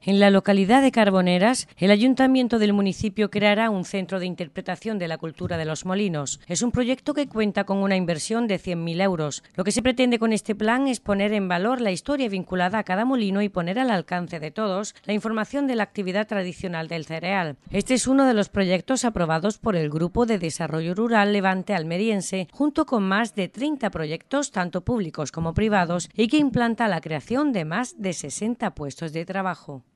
En la localidad de Carboneras, el ayuntamiento del municipio creará un centro de interpretación de la cultura de los molinos. Es un proyecto que cuenta con una inversión de 100.000 euros. Lo que se pretende con este plan es poner en valor la historia vinculada a cada molino y poner al alcance de todos la información de la actividad tradicional del cereal. Este es uno de los proyectos aprobados por el Grupo de Desarrollo Rural Levante Almeriense, junto con más de 30 proyectos, tanto públicos como privados, y que implanta la creación de más de 60 puestos de trabajo.